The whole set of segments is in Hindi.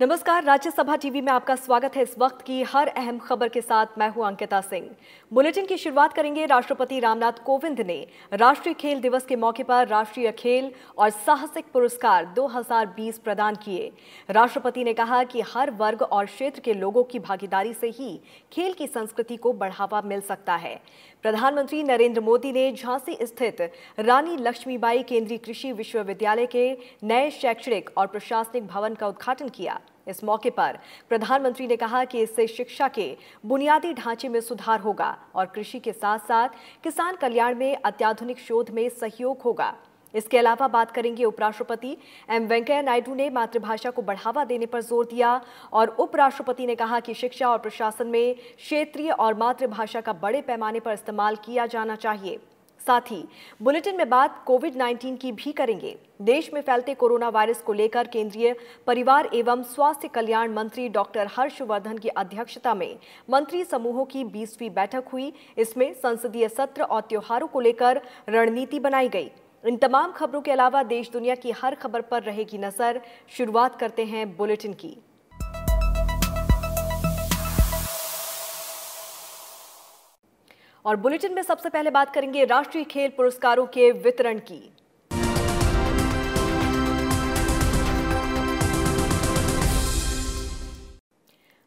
नमस्कार राज्यसभा टीवी में आपका स्वागत है इस वक्त की हर अहम खबर के साथ मैं हूं अंकिता सिंह बुलेटिन की शुरुआत करेंगे राष्ट्रपति रामनाथ कोविंद ने राष्ट्रीय खेल दिवस के मौके पर राष्ट्रीय खेल और साहसिक पुरस्कार 2020 प्रदान किए राष्ट्रपति ने कहा कि हर वर्ग और क्षेत्र के लोगों की भागीदारी से ही खेल की संस्कृति को बढ़ावा मिल सकता है प्रधानमंत्री नरेंद्र मोदी ने झांसी स्थित रानी लक्ष्मीबाई केंद्रीय कृषि विश्वविद्यालय के नए शैक्षणिक और प्रशासनिक भवन का उद्घाटन किया इस मौके पर प्रधानमंत्री ने कहा कि इससे शिक्षा के बुनियादी ढांचे में सुधार होगा और कृषि के साथ साथ किसान कल्याण में अत्याधुनिक शोध में सहयोग होगा इसके अलावा बात करेंगे उपराष्ट्रपति एम वेंकैया नायडू ने मातृभाषा को बढ़ावा देने पर जोर दिया और उपराष्ट्रपति ने कहा कि शिक्षा और प्रशासन में क्षेत्रीय और मातृभाषा का बड़े पैमाने पर इस्तेमाल किया जाना चाहिए साथ ही बुलेटिन में बात कोविड 19 की भी करेंगे देश में फैलते कोरोना वायरस को लेकर केंद्रीय परिवार एवं स्वास्थ्य कल्याण मंत्री डॉक्टर हर्षवर्धन की अध्यक्षता में मंत्री समूहों की बीसवीं बैठक हुई इसमें संसदीय सत्र और त्योहारों को लेकर रणनीति बनाई गई इन तमाम खबरों के अलावा देश दुनिया की हर खबर पर रहेगी नजर शुरुआत करते हैं बुलेटिन की और बुलेटिन में सबसे पहले बात करेंगे राष्ट्रीय खेल पुरस्कारों के वितरण की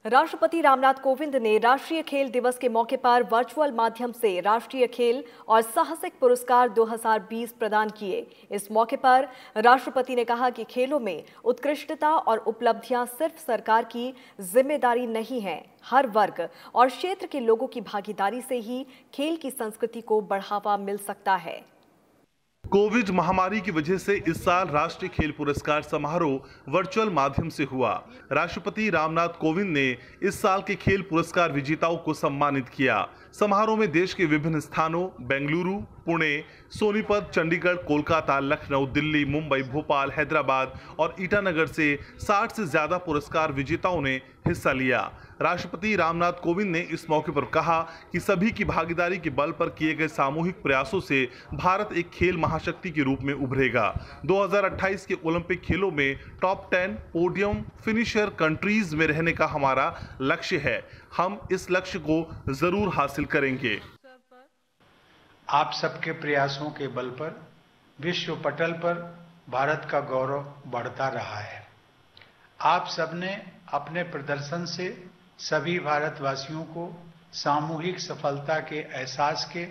राष्ट्रपति रामनाथ कोविंद ने राष्ट्रीय खेल दिवस के मौके पर वर्चुअल माध्यम से राष्ट्रीय खेल और साहसिक पुरस्कार 2020 प्रदान किए इस मौके पर राष्ट्रपति ने कहा कि खेलों में उत्कृष्टता और उपलब्धियां सिर्फ सरकार की जिम्मेदारी नहीं है हर वर्ग और क्षेत्र के लोगों की भागीदारी से ही खेल की संस्कृति को बढ़ावा मिल सकता है कोविड महामारी की वजह से इस साल राष्ट्रीय खेल पुरस्कार समारोह वर्चुअल माध्यम से हुआ राष्ट्रपति रामनाथ कोविंद ने इस साल के खेल पुरस्कार विजेताओं को सम्मानित किया समारोह में देश के विभिन्न स्थानों बेंगलुरु पुणे सोनीपत चंडीगढ़ कोलकाता लखनऊ दिल्ली मुंबई भोपाल हैदराबाद और ईटानगर से 60 से ज्यादा पुरस्कार विजेताओं ने हिस्सा लिया राष्ट्रपति रामनाथ कोविंद ने इस मौके पर कहा कि सभी की भागीदारी के बल पर किए गए सामूहिक प्रयासों से भारत एक खेल महाशक्ति के रूप में उभरेगा 2028 के ओलंपिक खेलों में top ten podium finisher countries में रहने का हमारा लक्ष्य है हम इस लक्ष्य को जरूर हासिल करेंगे आप सबके प्रयासों के बल पर विश्व पटल पर भारत का गौरव बढ़ता रहा है आप सबने अपने प्रदर्शन से सभी भारतवासियों को सामूहिक सफलता के एहसास के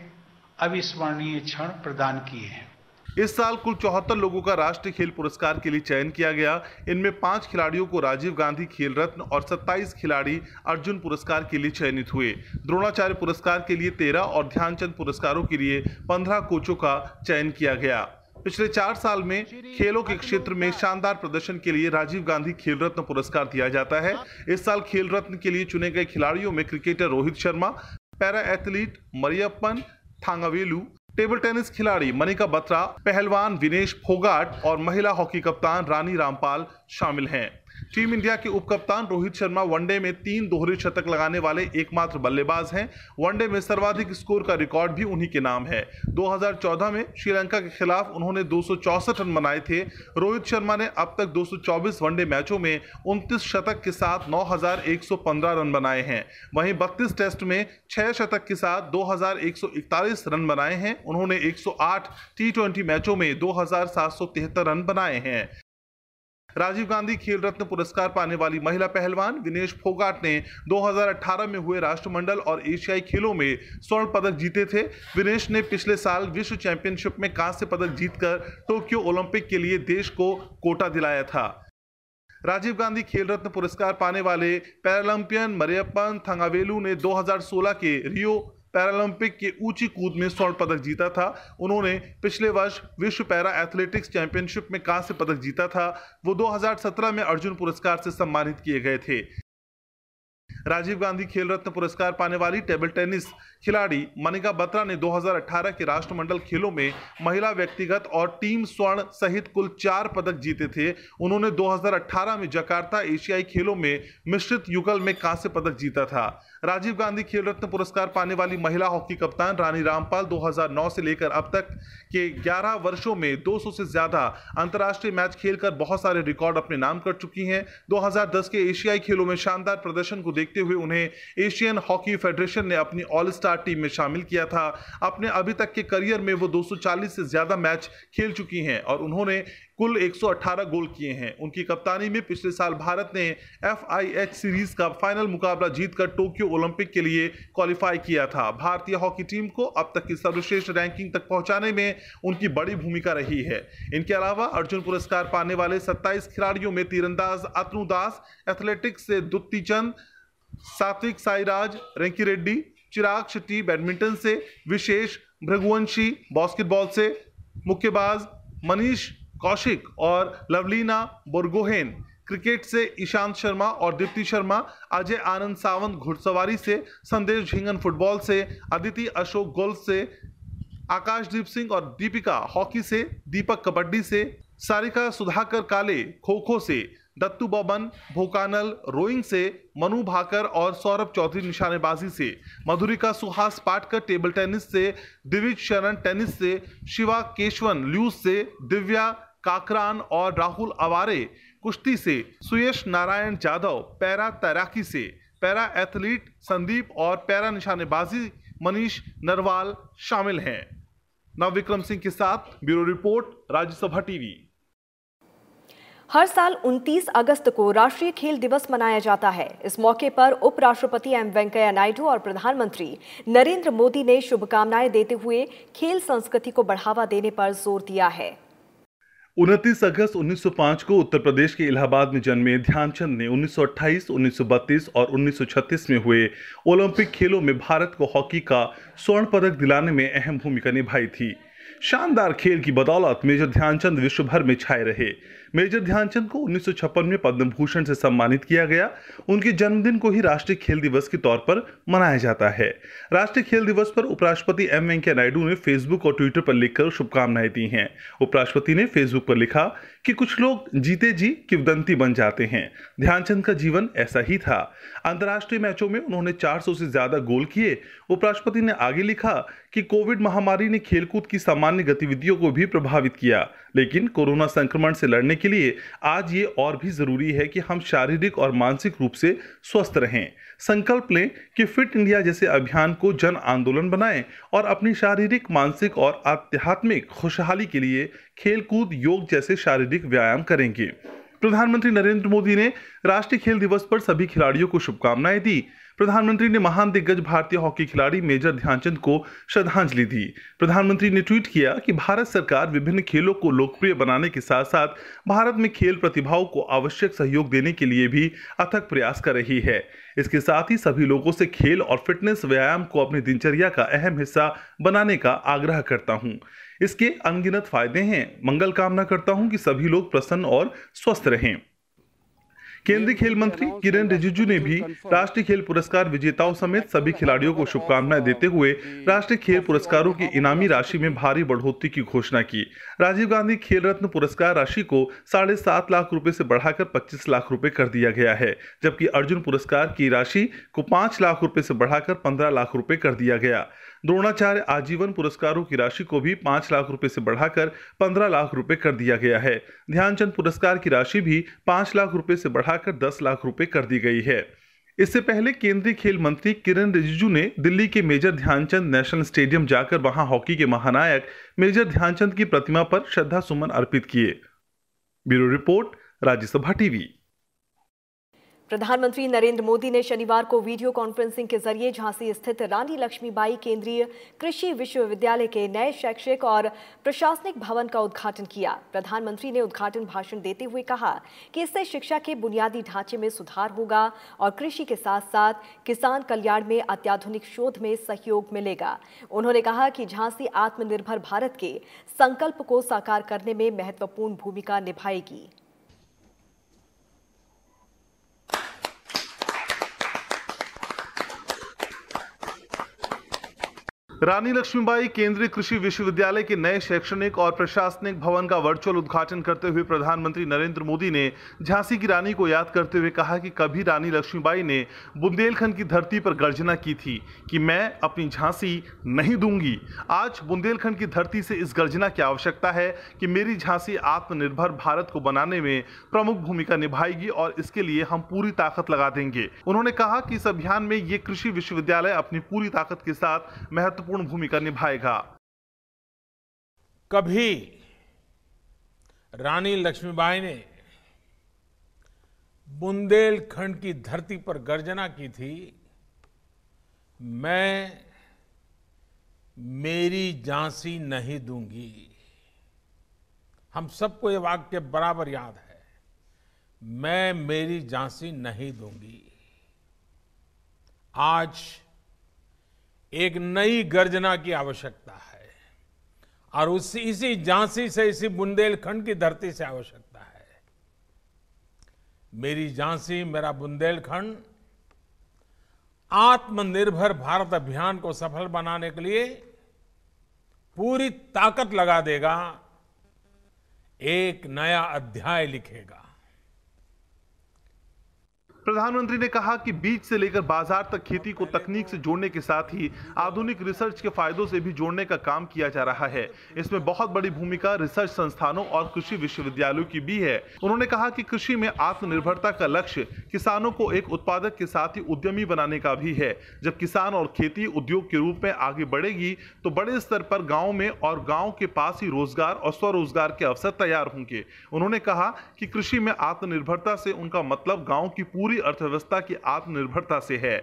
अविस्मरणीय क्षण प्रदान किए हैं इस साल कुल चौहत्तर लोगों का राष्ट्रीय खेल पुरस्कार के लिए चयन किया गया इनमें पांच खिलाड़ियों को राजीव गांधी खेल रत्न और 27 खिलाड़ी अर्जुन पुरस्कार के लिए चयनित हुए द्रोणाचार्य पुरस्कार के लिए 13 और ध्यानचंद पुरस्कारों के लिए 15 कोचों का चयन किया गया पिछले चार साल में खेलों के क्षेत्र में शानदार प्रदर्शन के लिए राजीव गांधी खेल रत्न पुरस्कार दिया जाता है इस साल खेल रत्न के लिए चुने गए खिलाड़ियों में cricketer Rohit Sharma para athlete Mariyappan Thangavelu table tennis खिलाड़ी मनिका बत्रा पहलवान विनेश फोगाट और महिला हॉकी कप्तान रानी रामपाल शामिल हैं टीम इंडिया के उपकप्तान रोहित शर्मा वनडे में तीन दोहरे शतक लगाने वाले एकमात्र बल्लेबाज हैं वनडे में सर्वाधिक स्कोर का रिकॉर्ड भी उन्हीं के नाम है 2014 में श्रीलंका के खिलाफ उन्होंने दो रन बनाए थे रोहित शर्मा ने अब तक 224 वनडे मैचों में उनतीस शतक के साथ 9,115 रन बनाए हैं वहीं बत्तीस टेस्ट में छह शतक के साथ दो रन बनाए हैं उन्होंने एक टी मैचों में दो रन बनाए हैं राजीव गांधी खेल रत्न पुरस्कार पाने वाली महिला पहलवान विनेश फोगाट ने 2018 में हुए राष्ट्रमंडल और एशियाई खेलों में स्वर्ण पदक जीते थे विनेश ने पिछले साल विश्व चैंपियनशिप में कांस्य पदक जीतकर टोक्यो ओलंपिक के लिए देश को कोटा दिलाया था राजीव गांधी खेल रत्न पुरस्कार पाने वाले पैरालंपियन मरियप्पन थंगावेलू ने 2016 के रियो पैरालंपिक के ऊंची कूद में स्वर्ण पदक जीता था उन्होंने पिछले वर्ष विश्व पैरा एथलेटिक्स चैंपियनशिप में कांस्य पदक जीता था वो 2017 में अर्जुन पुरस्कार से सम्मानित किए गए थे राजीव गांधी खेल रत्न पुरस्कार पाने वाली टेबल टेनिस खिलाड़ी मनिका बत्रा ने 2018 के राष्ट्रमंडल खेलों में महिला व्यक्तिगत और टीम स्वर्ण सहित कुल चार पदक जीते थे उन्होंने 2018 में जकार्ता एशियाई खेलों में मिश्रित युगल में कांस्य पदक जीता था राजीव गांधी खेल रत्न पुरस्कार पाने वाली महिला हॉकी कप्तान रानी रामपाल 2009 से लेकर अब तक के 11 वर्षों में 200 से ज्यादा अंतर्राष्ट्रीय मैच खेलकर बहुत सारे रिकॉर्ड अपने नाम कर चुकी हैं 2010 के एशियाई खेलों में शानदार प्रदर्शन को देखते हुए उन्हें एशियन हॉकी फेडरेशन ने अपनी ऑल स्टार टीम में शामिल किया था अपने अभी तक के करियर में वो दो से ज्यादा मैच खेल चुकी हैं और उन्होंने कुल 118 गोल किए हैं उनकी कप्तानी में पिछले साल भारत ने एफ सीरीज का फाइनल मुकाबला जीतकर टोक्यो ओलंपिक के लिए क्वालिफाई किया था भारतीय हॉकी टीम को अब तक की सर्वश्रेष्ठ रैंकिंग तक पहुंचाने में उनकी बड़ी भूमिका रही है इनके अलावा अर्जुन पुरस्कार पाने वाले सत्ताईस खिलाड़ियों में तीरंदाज अतनु दास एथलेटिक्स से दुत्ती चंद सात्विक साईराज रेंकी रेड्डी चिराग शेट्टी बैडमिंटन से विशेष भृगुवंशी बास्केटबॉल से मुक्केबाज मनीष कौशिक और लवलीना बोरगोहेन क्रिकेट से ईशांत शर्मा और दीप्ति शर्मा अजय आनंद सावंत घुड़सवारी से संदेश झिंगन फुटबॉल से अदिति अशोक गोल्फ से आकाशदीप सिंह और दीपिका हॉकी से दीपक कबड्डी से सारिका सुधाकर काले खो खो से दत्तू बबन भोकानल रोइंग से मनु भाकर और सौरभ चौधरी निशानेबाजी से मधुरिका सुहास पाटकर टेबल टेनिस से दिविज शरण टेनिस से शिवा केशवन ल्यूज से दिव्या काकरान और राहुल अवारे कुश्ती से सुयश नारायण जाधव पैरा तैराकी से पैरा एथलीट संदीप और पैरा निशानेबाजी मनीष नरवाल शामिल हैं नव विक्रम सिंह के साथ ब्यूरो रिपोर्ट राज्यसभा टीवी हर साल 29 अगस्त को राष्ट्रीय खेल दिवस मनाया जाता है इस मौके पर उपराष्ट्रपति एम वेंकैया नायडू और प्रधानमंत्री नरेंद्र मोदी ने शुभकामनाएं देते हुए खेल संस्कृति को बढ़ावा देने पर जोर दिया है उनतीस अगस्त 1905 को उत्तर प्रदेश के इलाहाबाद में जन्मे ध्यानचंद ने 1928, 1932 और 1936 में हुए ओलंपिक खेलों में भारत को हॉकी का स्वर्ण पदक दिलाने में अहम भूमिका निभाई थी शानदार खेल की बदौलत मेजर ध्यानचंद विश्व भर में छाए रहे मेजर ध्यानचंद को उन्नीस में पद्म भूषण से सम्मानित किया गया उनके जन्मदिन को ही राष्ट्रीय खेल दिवस के तौर पर मनाया जाता है राष्ट्रीय खेल दिवस पर उपराष्ट्रपति एम वेंकैया नायडू ने फेसबुक और ट्विटर पर लिखकर शुभकामनाएं दी हैं उपराष्ट्रपति ने फेसबुक पर लिखा कि कुछ लोग जीते जी किवदंती बन जाते हैं ध्यानचंद का जीवन ऐसा ही था अंतर्राष्ट्रीय मैचों में उन्होंने 400 से ज्यादा गोल किए उपराष्ट्रपति ने आगे लिखा कि कोविड महामारी ने खेलकूद की सामान्य गतिविधियों को भी प्रभावित किया लेकिन कोरोना संक्रमण से लड़ने के लिए आज ये और भी ज़रूरी है कि हम शारीरिक और मानसिक रूप से स्वस्थ रहें संकल्प लें कि फिट इंडिया जैसे अभियान को जन आंदोलन बनाएं और अपनी शारीरिक मानसिक और आध्यात्मिक खुशहाली के लिए खेलकूद योग जैसे शारीरिक व्यायाम करेंगे प्रधानमंत्री नरेंद्र मोदी ने राष्ट्रीय खेल दिवस पर सभी खिलाड़ियों को शुभकामनाएं दी प्रधानमंत्री ने महान दिग्गज भारतीय हॉकी खिलाड़ी मेजर ध्यानचंद को श्रद्धांजलि दी प्रधानमंत्री ने ट्वीट किया कि भारत सरकार विभिन्न खेलों को लोकप्रिय बनाने के साथ साथ भारत में खेल प्रतिभाओं को आवश्यक सहयोग देने के लिए भी अथक प्रयास कर रही है इसके साथ ही सभी लोगों से खेल और फिटनेस व्यायाम को अपनी दिनचर्या का अहम हिस्सा बनाने का आग्रह करता हूँ इसके अनगिनत फायदे हैं मंगल कामना करता हूँ कि सभी लोग प्रसन्न और स्वस्थ रहें केंद्रीय खेल मंत्री किरेन रिजिजू ने भी राष्ट्रीय खेल पुरस्कार विजेताओं समेत सभी खिलाड़ियों को शुभकामनाएं देते हुए राष्ट्रीय खेल पुरस्कारों की इनामी राशि में भारी बढ़ोतरी की घोषणा की राजीव गांधी खेल रत्न पुरस्कार राशि को साढ़े सात लाख रुपए से बढ़ाकर पच्चीस लाख रुपए कर दिया गया है जबकि अर्जुन पुरस्कार की राशि को पांच लाख रूपये से बढ़ाकर पंद्रह लाख रूपये कर दिया गया द्रोणाचार्य आजीवन पुरस्कारों की राशि को भी पांच लाख रुपए से बढ़ाकर पंद्रह लाख रुपए कर दिया गया है ध्यानचंद पुरस्कार की राशि भी पांच लाख रुपए से बढ़ाकर दस लाख रुपए कर दी गई है इससे पहले केंद्रीय खेल मंत्री किरण रिजिजू ने दिल्ली के मेजर ध्यानचंद नेशनल स्टेडियम जाकर वहां हॉकी के महानायक मेजर ध्यानचंद की प्रतिमा पर श्रद्धा सुमन अर्पित किए ब्यूरो रिपोर्ट राज्यसभा टीवी प्रधानमंत्री नरेंद्र मोदी ने शनिवार को वीडियो कॉन्फ्रेंसिंग के जरिए झांसी स्थित रानी लक्ष्मीबाई केंद्रीय कृषि विश्वविद्यालय के नए शैक्षिक और प्रशासनिक भवन का उद्घाटन किया प्रधानमंत्री ने उद्घाटन भाषण देते हुए कहा कि इससे शिक्षा के बुनियादी ढांचे में सुधार होगा और कृषि के साथ साथ किसान कल्याण में अत्याधुनिक शोध में सहयोग मिलेगा उन्होंने कहा कि झांसी आत्मनिर्भर भारत के संकल्प को साकार करने में महत्वपूर्ण भूमिका निभाएगी रानी लक्ष्मीबाई केंद्रीय कृषि विश्वविद्यालय के नए शैक्षणिक और प्रशासनिक भवन का वर्चुअल उद्घाटन करते हुए प्रधानमंत्री नरेंद्र मोदी ने झांसी की रानी को याद करते हुए कहा कि कभी रानी लक्ष्मीबाई ने बुंदेलखंड की धरती पर गर्जना की थी कि मैं अपनी झांसी नहीं दूंगी आज बुंदेलखंड की धरती से इस गर्जना की आवश्यकता है कि मेरी झांसी आत्मनिर्भर भारत को बनाने में प्रमुख भूमिका निभाएगी और इसके लिए हम पूरी ताकत लगा देंगे उन्होंने कहा कि इस अभियान में ये कृषि विश्वविद्यालय अपनी पूरी ताकत के साथ महत्वपूर्ण महत्वपूर्ण भूमिका निभाएगा कभी रानी लक्ष्मीबाई ने बुंदेलखंड की धरती पर गर्जना की थी मैं मेरी झांसी नहीं दूंगी हम सबको ये वाक्य बराबर याद है मैं मेरी झांसी नहीं दूंगी आज एक नई गर्जना की आवश्यकता है और उसी इसी झांसी से इसी बुंदेलखंड की धरती से आवश्यकता है मेरी झांसी मेरा बुंदेलखंड आत्मनिर्भर भारत अभियान को सफल बनाने के लिए पूरी ताकत लगा देगा एक नया अध्याय लिखेगा प्रधानमंत्री ने कहा कि बीज से लेकर बाजार तक खेती को तकनीक से जोड़ने के साथ ही आधुनिक रिसर्च के फायदों से भी जोड़ने का काम किया जा रहा है इसमें बहुत बड़ी भूमिका रिसर्च संस्थानों और कृषि विश्वविद्यालयों की भी है उन्होंने कहा कि कृषि में आत्मनिर्भरता का लक्ष्य किसानों को एक उत्पादक के साथ ही उद्यमी बनाने का भी है जब किसान और खेती उद्योग के रूप में आगे बढ़ेगी तो बड़े स्तर पर गाँव में और गाँव के पास ही रोजगार और स्वरोजगार के अवसर तैयार होंगे उन्होंने कहा कि कृषि में आत्मनिर्भरता से उनका मतलब गाँव की पूरी अर्थव्यवस्था की आत्मनिर्भरता से है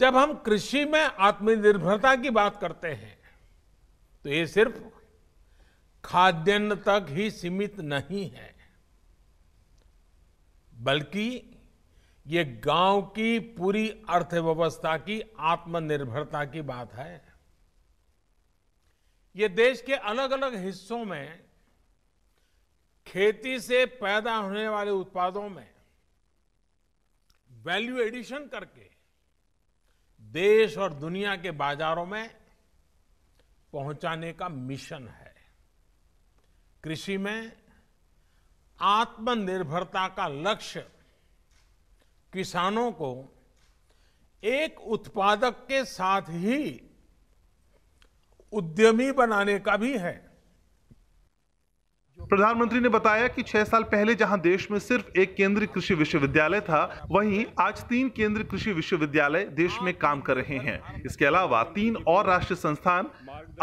जब हम कृषि में आत्मनिर्भरता की बात करते हैं तो ये सिर्फ खाद्यान्न तक ही सीमित नहीं है बल्कि ये गांव की पूरी अर्थव्यवस्था की आत्मनिर्भरता की बात है ये देश के अलग अलग हिस्सों में खेती से पैदा होने वाले उत्पादों में वैल्यू एडिशन करके देश और दुनिया के बाजारों में पहुंचाने का मिशन है कृषि में आत्मनिर्भरता का लक्ष्य किसानों को एक उत्पादक के साथ ही उद्यमी बनाने का भी है प्रधानमंत्री ने बताया कि छह साल पहले जहां देश में सिर्फ एक केंद्रीय कृषि विश्वविद्यालय था वहीं आज तीन केंद्रीय कृषि विश्वविद्यालय देश में काम कर रहे हैं इसके अलावा तीन और राष्ट्रीय संस्थान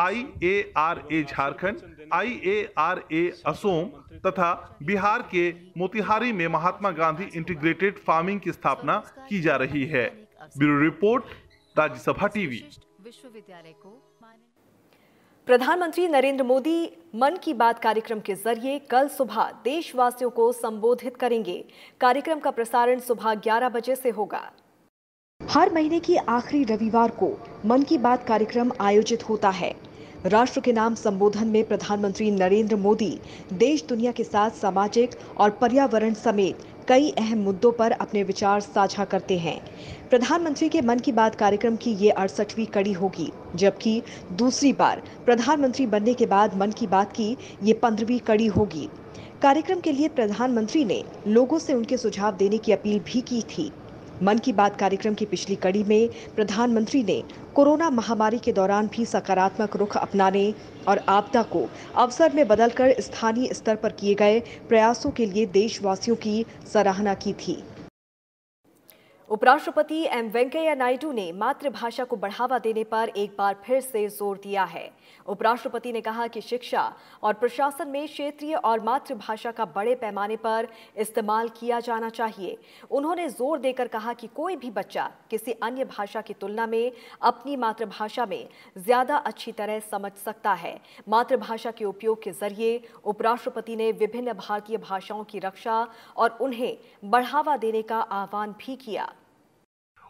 I A R A Jharkhand I A R A Assam तथा बिहार के मोतिहारी में महात्मा गांधी इंटीग्रेटेड फार्मिंग की स्थापना की जा रही है ब्यूरो रिपोर्ट राज्यसभा टीवी विश्वविद्यालय को प्रधानमंत्री नरेंद्र मोदी मन की बात कार्यक्रम के जरिए कल सुबह देशवासियों को संबोधित करेंगे कार्यक्रम का प्रसारण सुबह 11 बजे से होगा हर महीने की आखिरी रविवार को मन की बात कार्यक्रम आयोजित होता है राष्ट्र के नाम संबोधन में प्रधानमंत्री नरेंद्र मोदी देश दुनिया के साथ सामाजिक और पर्यावरण समेत कई अहम मुद्दों पर अपने विचार साझा करते हैं प्रधानमंत्री के मन की बात कार्यक्रम की ये अड़सठवीं कड़ी होगी जबकि दूसरी बार प्रधानमंत्री बनने के बाद मन की बात की ये पंद्रहवीं कड़ी होगी कार्यक्रम के लिए प्रधानमंत्री ने लोगों से उनके सुझाव देने की अपील भी की थी मन की बात कार्यक्रम की पिछली कड़ी में प्रधानमंत्री ने कोरोना महामारी के दौरान भी सकारात्मक रुख अपनाने और आपदा को अवसर में बदलकर स्थानीय स्तर पर किए गए प्रयासों के लिए देशवासियों की सराहना की थी उपराष्ट्रपति एम वेंकैया नायडू ने मातृभाषा को बढ़ावा देने पर एक बार फिर से जोर दिया है उपराष्ट्रपति ने कहा कि शिक्षा और प्रशासन में क्षेत्रीय और मातृभाषा का बड़े पैमाने पर इस्तेमाल किया जाना चाहिए उन्होंने जोर देकर कहा कि कोई भी बच्चा किसी अन्य भाषा की तुलना में अपनी मातृभाषा में ज्यादा अच्छी तरह समझ सकता है मातृभाषा के उपयोग के जरिए उपराष्ट्रपति ने विभिन्न भारतीय भाषाओं की रक्षा और उन्हें बढ़ावा देने का आह्वान भी किया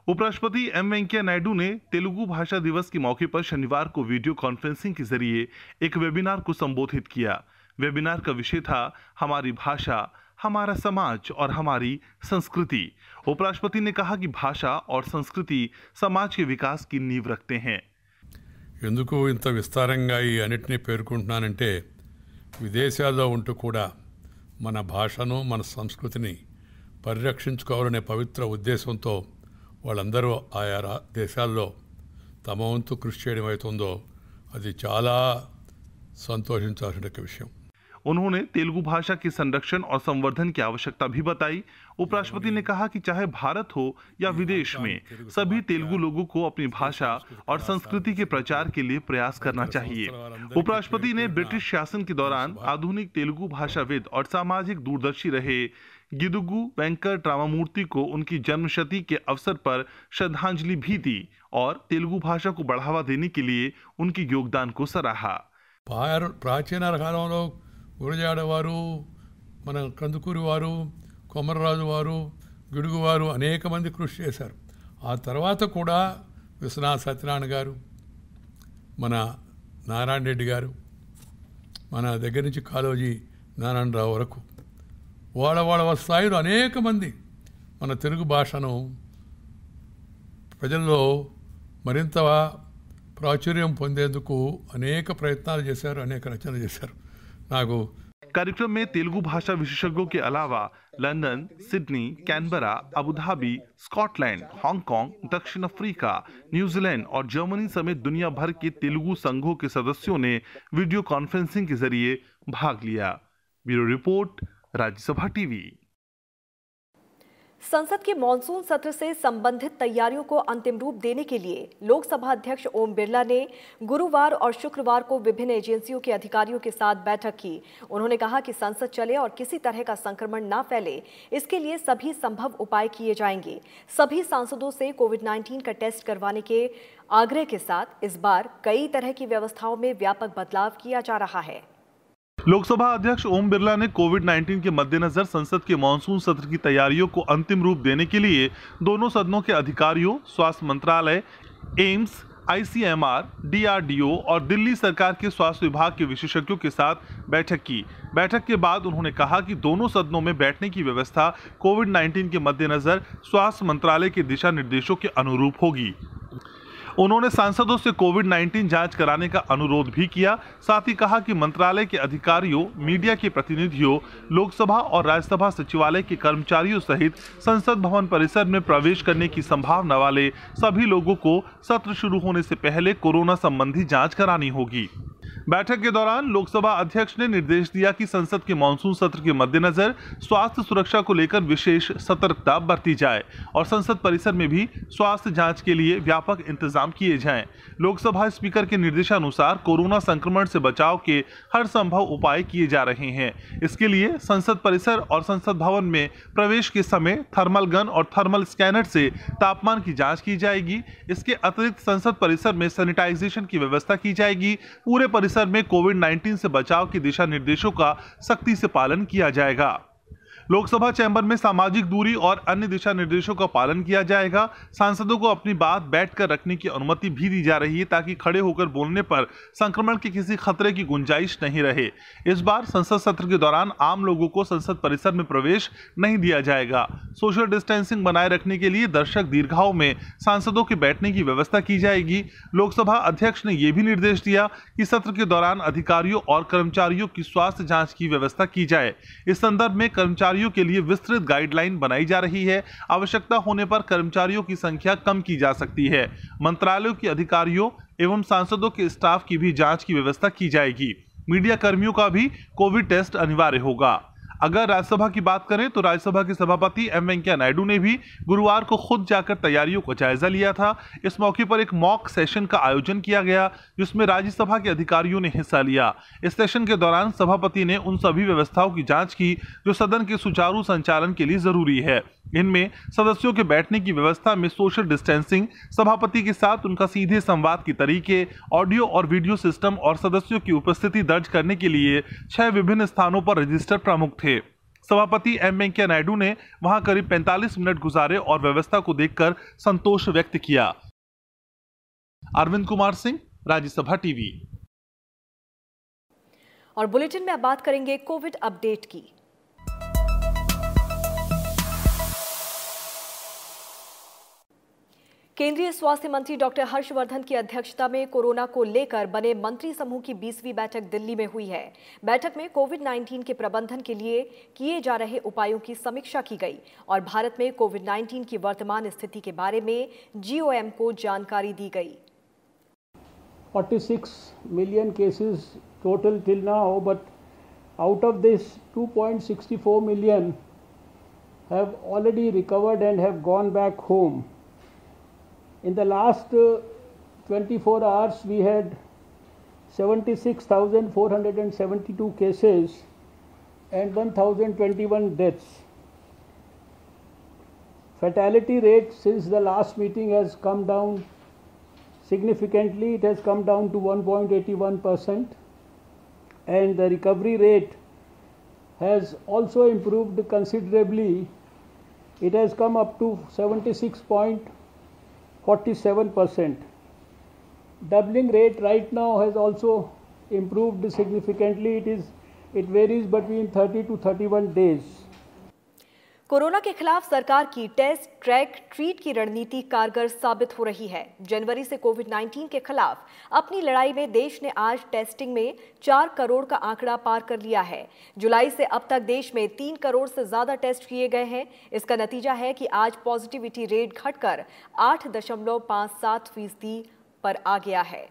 उपराष्ट्रपति एम वेंकैया नायडू ने तेलुगु भाषा दिवस के मौके पर शनिवार को वीडियो कॉन्फ्रेंसिंग के जरिए एक वेबिनार को संबोधित किया वेबिनार का विषय था हमारी भाषा हमारा समाज और हमारी संस्कृति उपराष्ट्रपति ने कहा कि भाषा और संस्कृति समाज के विकास की नींव रखते हैं ఎందుకు ఇంత విస్తారంగా ఈ అన్నిటినీ పేర్కొంటున్నానంటే విదేశాల్లో ఉంటూ కూడా మన భాషను మన సంస్కృతిని పరిరక్షించుకోవాలనే పవిత్ర ఉద్దేశంతో వాళ్ళందరూ ఆయా దేశాల్లో తమ వంతు కృషి చేయడం అవుతుందో అది చాలా సంతోషించాల్సిన విషయం उन्होंने तेलुगु भाषा के संरक्षण और संवर्धन की आवश्यकता भी बताई उपराष्ट्रपति ने कहा कि चाहे भारत हो या विदेश में सभी तेलुगु लोगों को अपनी भाषा और संस्कृति के प्रचार के लिए प्रयास करना चाहिए उपराष्ट्रपति ने ब्रिटिश शासन के दौरान आधुनिक तेलुगु भाषाविद और सामाजिक दूरदर्शी रहे गिदुगु वेंकट रामामूर्ति को उनकी जन्मशती के अवसर पर श्रद्धांजलि भी दी और तेलुगु भाषा को बढ़ावा देने के लिए उनके योगदान को सराहा प्राचीन कालों मन कंदकूरी वो कोमरराज वो गिड़ग अनेक मंदिर कृषि आ तरवात विश्वनाथ सत्यनारायण गार मन नारायण रेडिगार मन दी कालोजी नारायण राव वरकू వాళ్ళ स्थाई अनेक मंदिर मन तेल తెలుగు భాషను ప్రజల్లో प्राचुर्य पंदे अनेक అనేక अनेक रचन అనేక कार्यक्रम में तेलुगु भाषा विशेषज्ञों के अलावा London Sydney Canberra Abu Dhabi Scotland Hong Kong दक्षिण अफ्रीका न्यूजीलैंड और जर्मनी समेत दुनिया भर के तेलुगु संघों के सदस्यों ने वीडियो कॉन्फ्रेंसिंग के जरिए भाग लिया ब्यूरो रिपोर्ट राज्यसभा टीवी संसद के मॉनसून सत्र से संबंधित तैयारियों को अंतिम रूप देने के लिए लोकसभा अध्यक्ष ओम बिरला ने गुरुवार और शुक्रवार को विभिन्न एजेंसियों के अधिकारियों के साथ बैठक की उन्होंने कहा कि संसद चले और किसी तरह का संक्रमण न फैले इसके लिए सभी संभव उपाय किए जाएंगे सभी सांसदों से कोविड नाइन्टीन का टेस्ट करवाने के आग्रह के साथ इस बार कई तरह की व्यवस्थाओं में व्यापक बदलाव किया जा रहा है लोकसभा अध्यक्ष ओम बिरला ने कोविड 19 के मद्देनजर संसद के मानसून सत्र की तैयारियों को अंतिम रूप देने के लिए दोनों सदनों के अधिकारियों स्वास्थ्य मंत्रालय एम्स आईसीएमआर, डीआरडीओ और दिल्ली सरकार के स्वास्थ्य विभाग के विशेषज्ञों के साथ बैठक की बैठक के बाद उन्होंने कहा कि दोनों सदनों में बैठने की व्यवस्था कोविड 19 के मद्देनजर स्वास्थ्य मंत्रालय के दिशा निर्देशों के अनुरूप होगी उन्होंने सांसदों से कोविड 19 जांच कराने का अनुरोध भी किया साथ ही कहा कि मंत्रालय के अधिकारियों मीडिया के प्रतिनिधियों लोकसभा और राज्यसभा सचिवालय के कर्मचारियों सहित संसद भवन परिसर में प्रवेश करने की संभावना वाले सभी लोगों को सत्र शुरू होने से पहले कोरोना संबंधी जाँच करानी होगी बैठक के दौरान लोकसभा अध्यक्ष ने निर्देश दिया कि संसद के मानसून सत्र के मद्देनजर स्वास्थ्य सुरक्षा को लेकर विशेष सतर्कता बरती जाए और संसद परिसर में भी स्वास्थ्य जांच के लिए व्यापक इंतजाम किए जाएं। लोकसभा स्पीकर के निर्देशानुसार कोरोना संक्रमण से बचाव के हर संभव उपाय किए जा रहे हैं इसके लिए संसद परिसर और संसद भवन में प्रवेश के समय थर्मल गन और थर्मल स्कैनर से तापमान की जाँच की जाएगी इसके अतिरिक्त संसद परिसर में सैनिटाइजेशन की व्यवस्था की जाएगी पूरे परिसर परिसर में कोविड 19 से बचाव के दिशा निर्देशों का सख्ती से पालन किया जाएगा लोकसभा चैंबर में सामाजिक दूरी और अन्य दिशा निर्देशों का पालन किया जाएगा सांसदों को अपनी बात बैठकर रखने की अनुमति भी दी जा रही है ताकि खड़े होकर बोलने पर संक्रमण के किसी खतरे की गुंजाइश नहीं रहे इस बार संसद सत्र के दौरान आम लोगों को संसद परिसर में प्रवेश नहीं दिया जाएगा सोशल डिस्टेंसिंग बनाए रखने के लिए दर्शक दीर्घाओं में सांसदों के बैठने की व्यवस्था की जाएगी लोकसभा अध्यक्ष ने यह भी निर्देश दिया कि सत्र के दौरान अधिकारियों और कर्मचारियों की स्वास्थ्य जांच की व्यवस्था की जाए इस संदर्भ में कर्मचारी कर्मचारियों के लिए विस्तृत गाइडलाइन बनाई जा रही है आवश्यकता होने पर कर्मचारियों की संख्या कम की जा सकती है मंत्रालयों के अधिकारियों एवं सांसदों के स्टाफ की भी जाँच की व्यवस्था की जाएगी मीडिया कर्मियों का भी कोविड टेस्ट अनिवार्य होगा अगर राज्यसभा की बात करें तो राज्यसभा के सभापति एम वेंकैया नायडू ने भी गुरुवार को खुद जाकर तैयारियों का जायजा लिया था इस मौके पर एक मॉक सेशन का आयोजन किया गया जिसमें राज्यसभा के अधिकारियों ने हिस्सा लिया इस सेशन के दौरान सभापति ने उन सभी व्यवस्थाओं की जाँच की जो सदन के सुचारू संचालन के लिए जरूरी है इनमें सदस्यों के बैठने की व्यवस्था में सोशल डिस्टेंसिंग सभापति के साथ उनका सीधे संवाद के तरीके ऑडियो और वीडियो सिस्टम और सदस्यों की उपस्थिति दर्ज करने के लिए छह विभिन्न स्थानों पर रजिस्टर प्रमुख थे सभापति एम वेंकैया नायडू ने वहां करीब 45 मिनट गुजारे और व्यवस्था को देखकर संतोष व्यक्त किया अरविंद कुमार सिंह राज्यसभा टीवी और बुलेटिन में अब बात करेंगे कोविड अपडेट की केंद्रीय स्वास्थ्य मंत्री डॉक्टर हर्षवर्धन की अध्यक्षता में कोरोना को लेकर बने मंत्री समूह की बीसवीं बैठक दिल्ली में हुई है बैठक में कोविड 19 के प्रबंधन के लिए किए जा रहे उपायों की समीक्षा की गई और भारत में कोविड 19 की वर्तमान स्थिति के बारे में जीओएम को जानकारी दी गई 46 million cases total till now but out of this 2.64 million have already recovered In the last uh, 24 hours, we had 76,472 cases and 1,021 deaths. Fatality rate since the last meeting has come down significantly. It has come down to 1.81%, and the recovery rate has also improved considerably. It has come up to 76. 47%. Doubling rate right now has also improved significantly. It is it varies between 30 to 31 days. Corona के खिलाफ सरकार की टेस्ट ट्रैक ट्रीट की रणनीति कारगर साबित हो रही है जनवरी से कोविड 19 के खिलाफ अपनी लड़ाई में देश ने आज टेस्टिंग में चार करोड़ का आंकड़ा पार कर लिया है जुलाई से अब तक देश में तीन करोड़ से ज्यादा टेस्ट किए गए हैं इसका नतीजा है कि आज पॉजिटिविटी रेट घटकर आठ दशमलव पाँच सात फीसदी पर आ गया है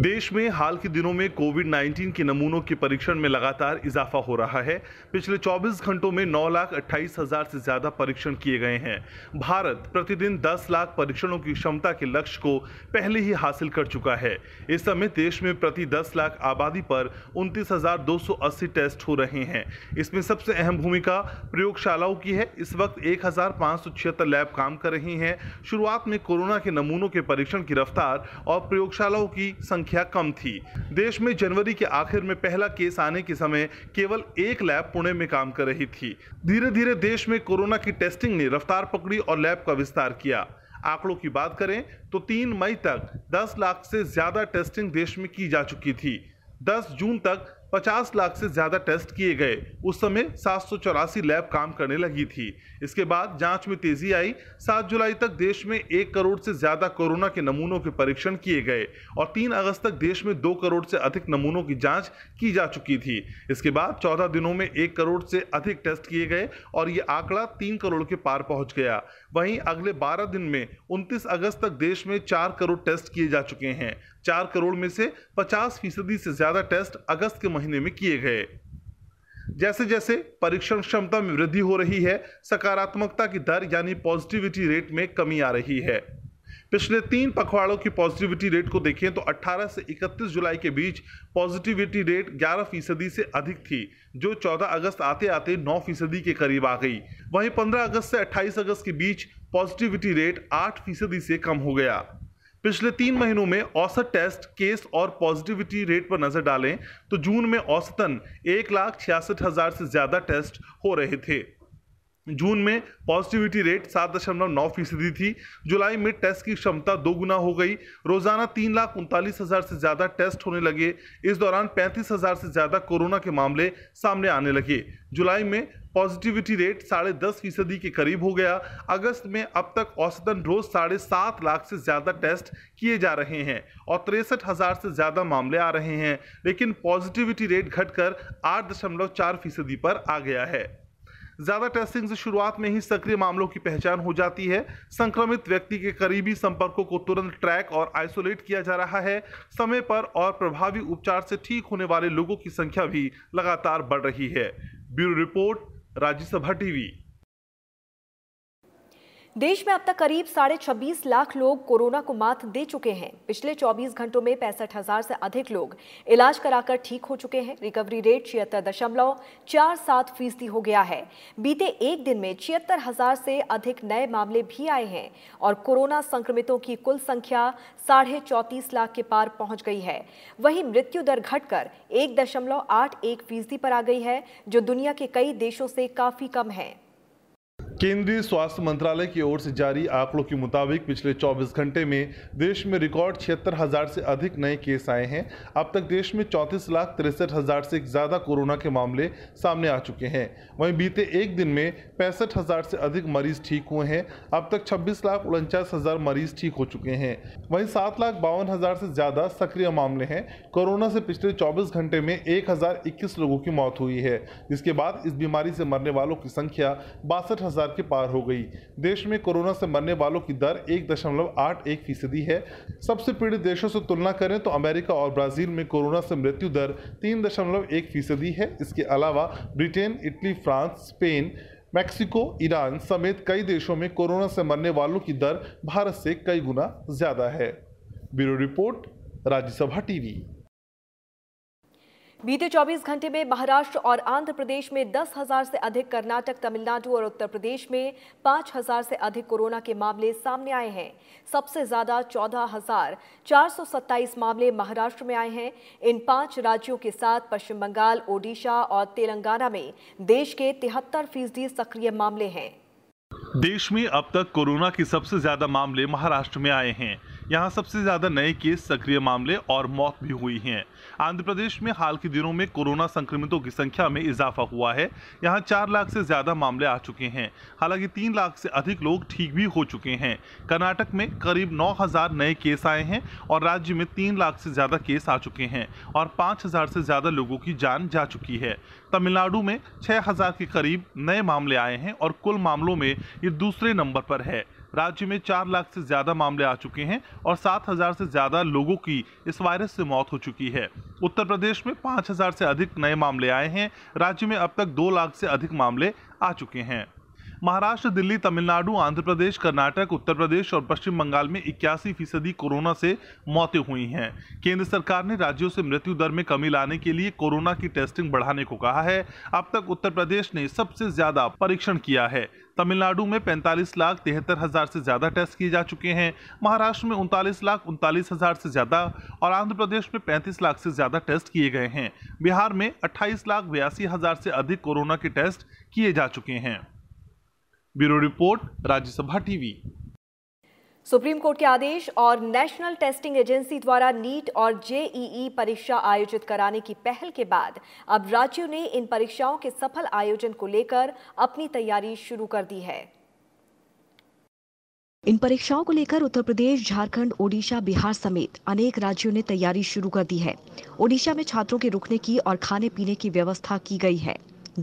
देश में हाल के दिनों में कोविड 19 के नमूनों के परीक्षण में लगातार इजाफा हो रहा है पिछले 24 घंटों में नौ लाख अट्ठाईस हजार से ज्यादा परीक्षण किए गए हैं भारत प्रतिदिन 10 लाख परीक्षणों की क्षमता के लक्ष्य को पहले ही हासिल कर चुका है इस समय देश में प्रति 10 लाख आबादी पर उनतीस टेस्ट हो रहे हैं इसमें सबसे अहम भूमिका प्रयोगशालाओं की है इस वक्त एक लैब काम कर रही है शुरुआत में कोरोना के नमूनों के परीक्षण की रफ्तार और प्रयोगशालाओं की संख्या संख्या कम थी देश में जनवरी के आखिर में पहला केस आने के समय केवल एक लैब पुणे में काम कर रही थी धीरे धीरे देश में कोरोना की टेस्टिंग ने रफ्तार पकड़ी और लैब का विस्तार किया आंकड़ों की बात करें तो तीन मई तक 10 लाख से ज्यादा टेस्टिंग देश में की जा चुकी थी 10 जून तक 50 लाख से ज़्यादा टेस्ट किए गए उस समय सात लैब काम करने लगी थी इसके बाद जांच में तेज़ी आई 7 जुलाई तक देश में एक करोड़ से ज़्यादा कोरोना के नमूनों के परीक्षण किए गए और 3 अगस्त तक देश में दो करोड़ से अधिक नमूनों की जांच की जा चुकी थी इसके बाद चौदह दिनों में एक करोड़ से अधिक टेस्ट किए गए और ये आंकड़ा तीन करोड़ के पार पहुंच गया वहीं अगले बारह दिन में उनतीस अगस्त तक देश में चार करोड़ टेस्ट किए जा चुके हैं चार करोड़ में से पचास फीसदी से ज़्यादा टेस्ट अगस्त के महीने में किए गए जैसे जैसे परीक्षण क्षमता में वृद्धि हो रही है सकारात्मकता की दर यानी पॉजिटिविटी रेट में कमी आ रही है पिछले तीन पखवाड़ों की पॉजिटिविटी रेट को देखें तो 18 से 31 जुलाई के बीच पॉजिटिविटी रेट 11 फीसदी से अधिक थी जो 14 अगस्त आते आते 9 फीसदी के करीब आ गई वहीं 15 अगस्त से 28 अगस्त के बीच पॉजिटिविटी रेट 8 फीसदी से कम हो गया पिछले तीन महीनों में औसत टेस्ट केस और पॉजिटिविटी रेट पर नजर डालें तो जून में औसतन एक लाख छियासठ हजार से ज्यादा टेस्ट हो रहे थे जून में पॉजिटिविटी रेट सात दशमलव नौ फीसदी थी जुलाई में टेस्ट की क्षमता दोगुना हो गई रोजाना तीन लाख उनतालीस हज़ार से ज़्यादा टेस्ट होने लगे इस दौरान पैंतीस हज़ार से ज़्यादा कोरोना के मामले सामने आने लगे जुलाई में पॉजिटिविटी रेट साढ़े दस फीसदी के करीब हो गया अगस्त में अब तक औसतन रोज साढ़े सात लाख से ज़्यादा टेस्ट किए जा रहे हैं और तिरसठ हज़ार से ज़्यादा मामले आ रहे हैं लेकिन पॉजिटिविटी रेट घटकर आठ दशमलव चार फीसदी पर आ गया है ज़्यादा टेस्टिंग से शुरुआत में ही सक्रिय मामलों की पहचान हो जाती है संक्रमित व्यक्ति के करीबी संपर्कों को तुरंत ट्रैक और आइसोलेट किया जा रहा है समय पर और प्रभावी उपचार से ठीक होने वाले लोगों की संख्या भी लगातार बढ़ रही है ब्यूरो रिपोर्ट राज्यसभा टीवी देश में अब तक करीब साढ़े छब्बीस लाख लोग कोरोना को मात दे चुके हैं पिछले 24 घंटों में पैंसठ हजार से अधिक लोग इलाज कराकर ठीक हो चुके हैं रिकवरी रेट छिहत्तर दशमलव चार सात फीसदी हो गया है बीते एक दिन में छिहत्तर हजार से अधिक नए मामले भी आए हैं और कोरोना संक्रमितों की कुल संख्या साढ़े चौंतीस लाख के पार पहुंच गई है वहीं मृत्यु दर घटकर एक दशमलव आठ एक फीसदी पर आ गई है जो दुनिया के कई देशों से काफी कम है केंद्रीय स्वास्थ्य मंत्रालय की ओर से जारी आंकड़ों के मुताबिक पिछले 24 घंटे में देश में रिकॉर्ड छिहत्तर हजार से अधिक नए केस आए हैं अब तक देश में चौंतीस लाख तिरसठ हजार से ज़्यादा कोरोना के मामले सामने आ चुके हैं वहीं बीते एक दिन में पैंसठ हजार से अधिक मरीज ठीक हुए हैं अब तक छब्बीस लाख उनचास हजार मरीज ठीक हो चुके हैं वहीं सात लाख बावन हजार से ज़्यादा सक्रिय मामले हैं कोरोना से पिछले चौबीस घंटे में एक लोगों की मौत हुई है जिसके बाद इस बीमारी से मरने वालों की संख्या बासठ हजार के पार हो गई देश में कोरोना से मरने वालों की दर एक दशमलव आठ एक फीसदी है सबसे पीड़ित देशों से तुलना करें तो अमेरिका और ब्राजील में कोरोना से मृत्यु दर तीन दशमलव एक फीसदी है इसके अलावा Britain Italy France Spain Mexico Iran समेत कई देशों में कोरोना से मरने वालों की दर भारत से कई गुना ज़्यादा है ब्यूरो रिपोर्ट राज्यसभा टीवी बीते 24 घंटे में महाराष्ट्र और आंध्र प्रदेश में 10,000 से अधिक कर्नाटक तमिलनाडु और उत्तर प्रदेश में 5,000 से अधिक कोरोना के मामले सामने आए हैं सबसे ज्यादा 14,427 मामले महाराष्ट्र में आए हैं इन पांच राज्यों के साथ पश्चिम बंगाल ओडिशा और तेलंगाना में देश के तिहत्तर फीसदी सक्रिय मामले हैं देश में अब तक कोरोना के सबसे ज्यादा मामले महाराष्ट्र में आए हैं यहाँ सबसे ज़्यादा नए केस सक्रिय मामले और मौत भी हुई हैं आंध्र प्रदेश में हाल के दिनों में कोरोना संक्रमितों की संख्या में इजाफा हुआ है यहाँ चार लाख से ज़्यादा मामले आ चुके हैं हालांकि तीन लाख से अधिक लोग ठीक भी हो चुके हैं कर्नाटक में करीब नौ हज़ार नए केस आए हैं और राज्य में तीन लाख से ज़्यादा केस आ चुके हैं और पाँच हज़ार से ज़्यादा लोगों की जान जा चुकी है तमिलनाडु में छः हज़ार के करीब नए मामले आए हैं और कुल मामलों में ये दूसरे नंबर पर है राज्य में चार लाख से ज़्यादा मामले आ चुके हैं और सात हज़ार से ज़्यादा लोगों की इस वायरस से मौत हो चुकी है उत्तर प्रदेश में पाँच हज़ार से अधिक नए मामले आए हैं राज्य में अब तक दो लाख से अधिक मामले आ चुके हैं महाराष्ट्र दिल्ली तमिलनाडु आंध्र प्रदेश कर्नाटक उत्तर प्रदेश और पश्चिम बंगाल में इक्यासी फीसदी कोरोना से मौतें हुई हैं केंद्र सरकार ने राज्यों से मृत्यु दर में कमी लाने के लिए कोरोना की टेस्टिंग बढ़ाने को कहा है अब तक उत्तर प्रदेश ने सबसे ज्यादा परीक्षण किया है तमिलनाडु में 45 लाख तिहत्तर हजार से ज्यादा टेस्ट किए जा चुके हैं महाराष्ट्र में उनतालीस लाख उनतालीस हजार से ज्यादा और आंध्र प्रदेश में 35 लाख से ज्यादा टेस्ट किए गए हैं बिहार में 28 लाख बयासी हजार से अधिक कोरोना के टेस्ट किए जा चुके हैं bureau report Rajya Sabha TV supreme court के आदेश और नेशनल टेस्टिंग एजेंसी द्वारा नीट और जेईई परीक्षा आयोजित कराने की पहल के बाद अब राज्यों ने इन परीक्षाओं के सफल आयोजन को लेकर अपनी तैयारी शुरू कर दी है इन परीक्षाओं को लेकर उत्तर प्रदेश झारखंड ओडिशा बिहार समेत अनेक राज्यों ने तैयारी शुरू कर दी है ओडिशा में छात्रों के रुकने की और खाने पीने की व्यवस्था की गई है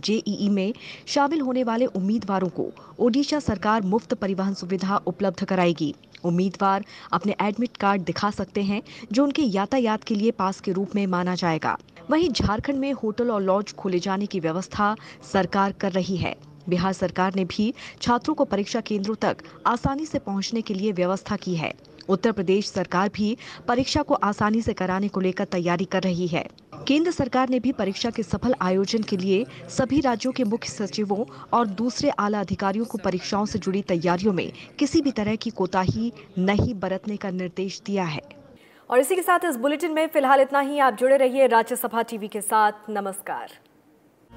जेईई में शामिल होने वाले उम्मीदवारों को ओडिशा सरकार मुफ्त परिवहन सुविधा उपलब्ध कराएगी उम्मीदवार अपने एडमिट कार्ड दिखा सकते हैं जो उनके यातायात के लिए पास के रूप में माना जाएगा वहीं झारखंड में होटल और लॉज खोले जाने की व्यवस्था सरकार कर रही है बिहार सरकार ने भी छात्रों को परीक्षा केंद्रों तक आसानी से पहुंचने के लिए व्यवस्था की है उत्तर प्रदेश सरकार भी परीक्षा को आसानी से कराने को लेकर तैयारी कर रही है केंद्र सरकार ने भी परीक्षा के सफल आयोजन के लिए सभी राज्यों के मुख्य सचिवों और दूसरे आला अधिकारियों को परीक्षाओं से जुड़ी तैयारियों में किसी भी तरह की कोताही नहीं बरतने का निर्देश दिया है और इसी के साथ इस बुलेटिन में फिलहाल इतना ही आप जुड़े रहिए राज्यसभा टीवी के साथ नमस्कार